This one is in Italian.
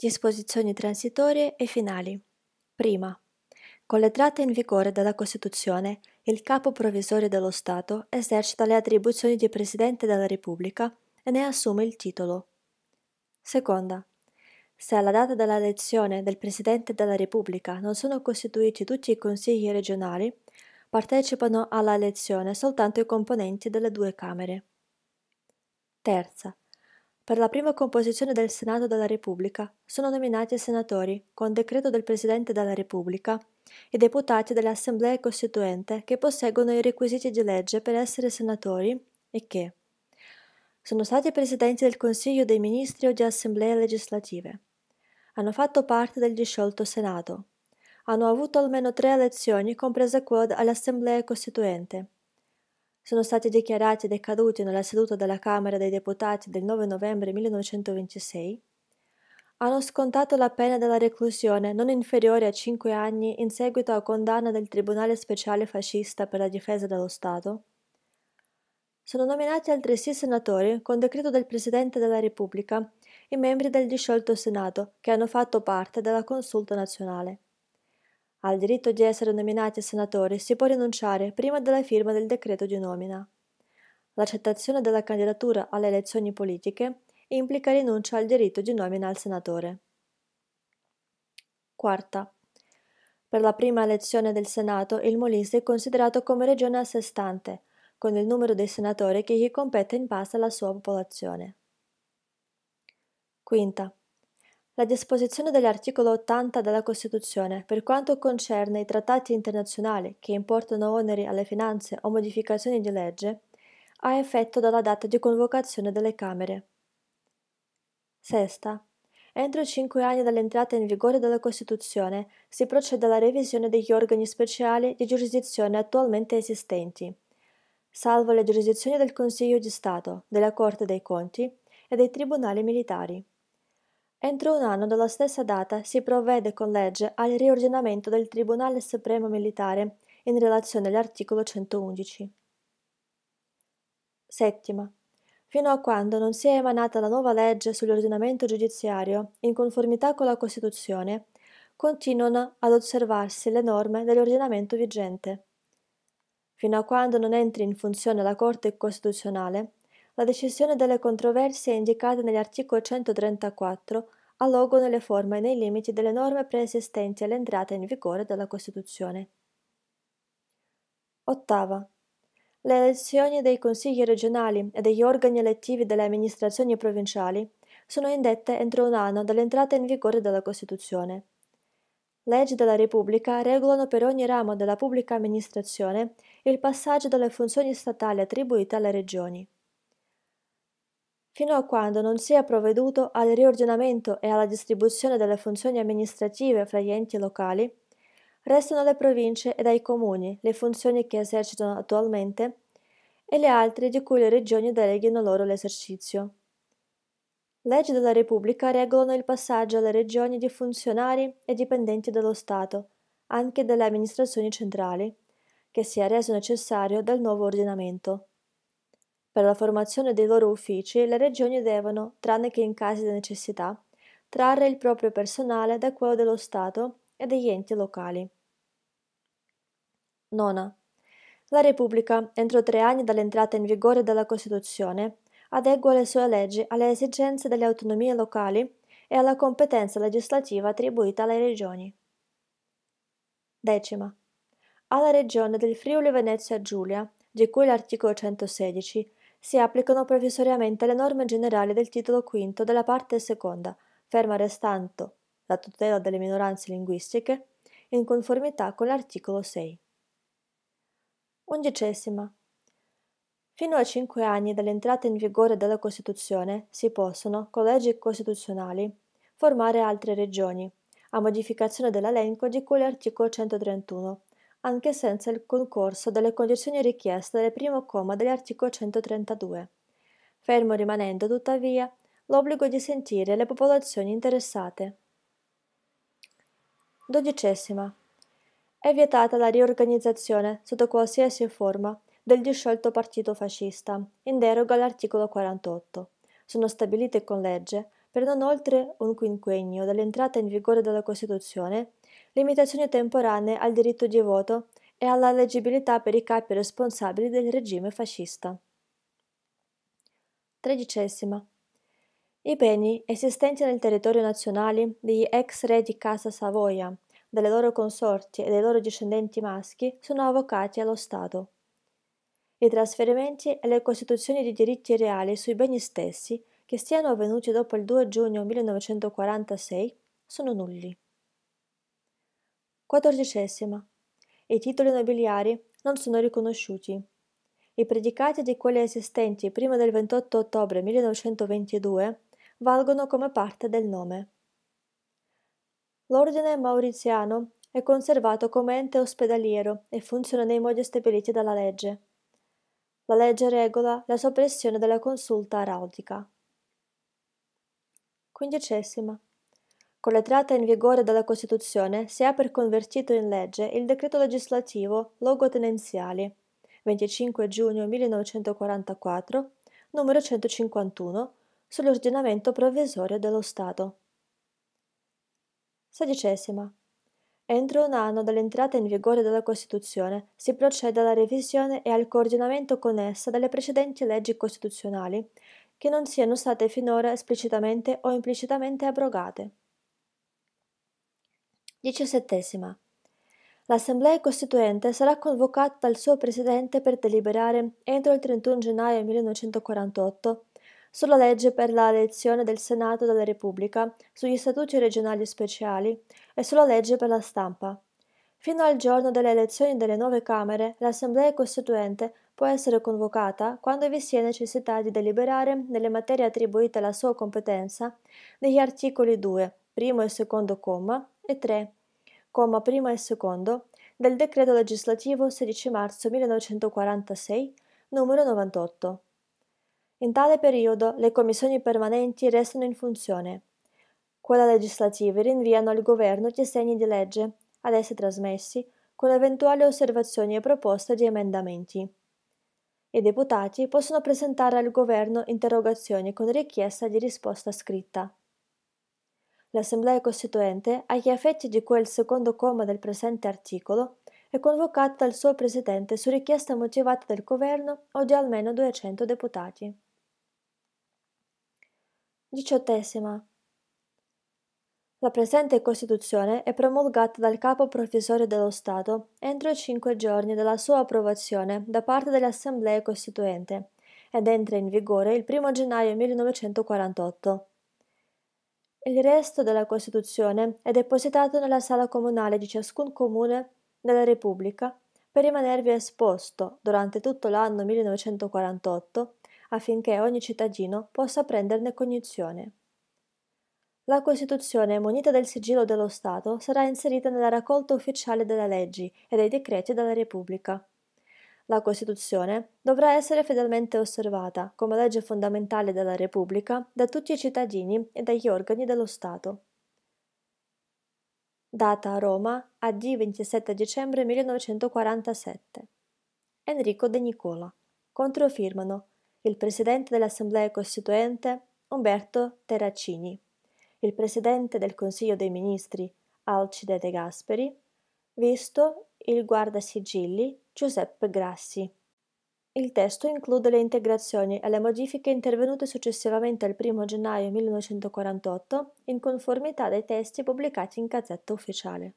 Disposizioni transitorie e finali. Prima. Con l'entrata in vigore della Costituzione, il capo provvisorio dello Stato esercita le attribuzioni di Presidente della Repubblica e ne assume il titolo. Seconda. Se alla data dell'elezione del Presidente della Repubblica non sono costituiti tutti i consigli regionali, partecipano alla elezione soltanto i componenti delle due Camere. Terza. Per la prima composizione del Senato della Repubblica sono nominati senatori, con decreto del Presidente della Repubblica, i deputati delle Assemblee Costituente che posseggono i requisiti di legge per essere senatori e che sono stati presidenti del Consiglio dei Ministri o di Assemblee legislative. Hanno fatto parte del disciolto Senato. Hanno avuto almeno tre elezioni, compresa quella all'Assemblea Costituente sono state dichiarate decadute nella seduta della Camera dei Deputati del 9 novembre 1926, hanno scontato la pena della reclusione non inferiore a cinque anni in seguito a condanna del Tribunale speciale fascista per la difesa dello Stato, sono nominati altresì senatori, con decreto del Presidente della Repubblica, i membri del disciolto Senato, che hanno fatto parte della Consulta nazionale. Al diritto di essere nominati senatori si può rinunciare prima della firma del decreto di nomina. L'accettazione della candidatura alle elezioni politiche implica rinuncia al diritto di nomina al senatore. Quarta. Per la prima elezione del Senato il Molise è considerato come regione a sé stante, con il numero dei senatori che gli compete in base alla sua popolazione. Quinta la disposizione dell'articolo 80 della Costituzione, per quanto concerne i trattati internazionali che importano oneri alle finanze o modificazioni di legge, ha effetto dalla data di convocazione delle Camere. Sesta. Entro cinque anni dall'entrata in vigore della Costituzione si procede alla revisione degli organi speciali di giurisdizione attualmente esistenti, salvo le giurisdizioni del Consiglio di Stato, della Corte dei Conti e dei Tribunali militari. Entro un anno dalla stessa data si provvede con legge al riordinamento del Tribunale Supremo Militare in relazione all'articolo 111. Settima. Fino a quando non sia emanata la nuova legge sull'ordinamento giudiziario in conformità con la Costituzione, continuano ad osservarsi le norme dell'ordinamento vigente. Fino a quando non entri in funzione la Corte Costituzionale, la decisione delle controversie è indicata nell'articolo 134, allogo nelle forme e nei limiti delle norme preesistenti all'entrata in vigore della Costituzione. Ottava. Le elezioni dei consigli regionali e degli organi elettivi delle amministrazioni provinciali sono indette entro un anno dall'entrata in vigore della Costituzione. Leggi della Repubblica regolano per ogni ramo della pubblica amministrazione il passaggio delle funzioni statali attribuite alle regioni fino a quando non sia provveduto al riordinamento e alla distribuzione delle funzioni amministrative fra gli enti locali, restano alle province e ai comuni le funzioni che esercitano attualmente e le altre di cui le regioni deleghino loro l'esercizio. Leggi della Repubblica regolano il passaggio alle regioni di funzionari e dipendenti dello Stato, anche delle amministrazioni centrali, che si è reso necessario dal nuovo ordinamento. Per la formazione dei loro uffici le regioni devono, tranne che in casi di necessità, trarre il proprio personale da quello dello Stato e degli enti locali. Nona. La Repubblica, entro tre anni dall'entrata in vigore della Costituzione, adegua le sue leggi alle esigenze delle autonomie locali e alla competenza legislativa attribuita alle regioni. Decima. Alla regione del Friuli Venezia Giulia, di cui l'articolo 116, si applicano provvisoriamente le norme generali del titolo V della parte seconda, ferma restando la tutela delle minoranze linguistiche in conformità con l'articolo 6. Undicesima. Fino a cinque anni dall'entrata in vigore della Costituzione si possono, con leggi costituzionali, formare altre regioni, a modificazione dell'elenco di cui l'articolo 131, anche senza il concorso delle condizioni richieste dal primo comma dell'articolo 132. Fermo rimanendo, tuttavia, l'obbligo di sentire le popolazioni interessate. Dodicesima. È vietata la riorganizzazione, sotto qualsiasi forma, del disciolto partito fascista, in deroga all'articolo 48. Sono stabilite con legge, per non oltre un quinquennio dall'entrata in vigore della Costituzione, limitazioni temporanee al diritto di voto e alla leggibilità per i capi responsabili del regime fascista. Tredicesima. I beni esistenti nel territorio nazionale degli ex re di Casa Savoia, delle loro consorti e dei loro discendenti maschi sono avvocati allo Stato. I trasferimenti e le costituzioni di diritti reali sui beni stessi, che siano avvenuti dopo il 2 giugno 1946, sono nulli. Quattordicesima. I titoli nobiliari non sono riconosciuti. I predicati di quelli esistenti prima del 28 ottobre 1922 valgono come parte del nome. L'ordine mauriziano è conservato come ente ospedaliero e funziona nei modi stabiliti dalla legge. La legge regola la soppressione della consulta arautica. Quindicesima. Con l'entrata in vigore della Costituzione si è per convertito in legge il decreto legislativo Logotenenziali 25 giugno 1944, numero 151, sull'ordinamento provvisorio dello Stato. Sedicesima. Entro un anno dall'entrata in vigore della Costituzione si procede alla revisione e al coordinamento con essa delle precedenti leggi costituzionali che non siano state finora esplicitamente o implicitamente abrogate. 17. L'Assemblea Costituente sarà convocata dal suo Presidente per deliberare, entro il 31 gennaio 1948, sulla legge per la elezione del Senato della Repubblica, sugli statuti regionali speciali e sulla legge per la stampa. Fino al giorno delle elezioni delle nuove Camere, l'Assemblea Costituente può essere convocata quando vi sia necessità di deliberare, nelle materie attribuite alla sua competenza, negli articoli 2, primo e secondo comma, e 3, comma primo e secondo, del decreto legislativo 16 marzo 1946, numero 98. In tale periodo le commissioni permanenti restano in funzione. Quelle legislative rinviano al governo gli assegni di legge, ad essi trasmessi, con eventuali osservazioni e proposte di emendamenti. I deputati possono presentare al governo interrogazioni con richiesta di risposta scritta l'Assemblea Costituente, agli effetti di cui al secondo comma del presente articolo, è convocata dal suo Presidente su richiesta motivata del Governo o di almeno 200 deputati. Diciottesima. La presente Costituzione è promulgata dal Capo Provvisorio dello Stato entro cinque giorni dalla sua approvazione da parte dell'Assemblea Costituente ed entra in vigore il 1 gennaio 1948. Il resto della Costituzione è depositato nella sala comunale di ciascun comune della Repubblica per rimanervi esposto durante tutto l'anno 1948 affinché ogni cittadino possa prenderne cognizione. La Costituzione, munita del sigillo dello Stato, sarà inserita nella raccolta ufficiale delle leggi e dei decreti della Repubblica la Costituzione, dovrà essere fedelmente osservata, come legge fondamentale della Repubblica, da tutti i cittadini e dagli organi dello Stato. Data a Roma, AD 27 dicembre 1947. Enrico De Nicola. Controfirmano il Presidente dell'Assemblea Costituente Umberto Terracini, il Presidente del Consiglio dei Ministri Alcide De Gasperi, visto il guardasigilli Giuseppe Grassi. Il testo include le integrazioni e le modifiche intervenute successivamente al 1 gennaio 1948 in conformità dei testi pubblicati in Gazzetta Ufficiale.